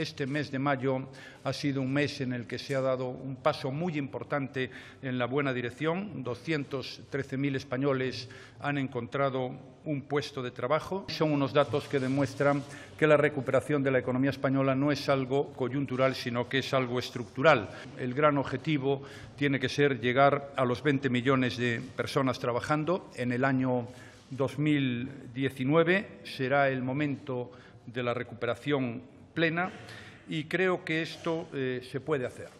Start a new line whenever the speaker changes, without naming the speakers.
este mes de mayo ha sido un mes en el que se ha dado un paso muy importante en la buena dirección. 213.000 españoles han encontrado un puesto de trabajo. Son unos datos que demuestran que la recuperación de la economía española no es algo coyuntural, sino que es algo estructural. El gran objetivo tiene que ser llegar a los 20 millones de personas trabajando. En el año 2019 será el momento de la recuperación plena y creo que esto eh, se puede hacer.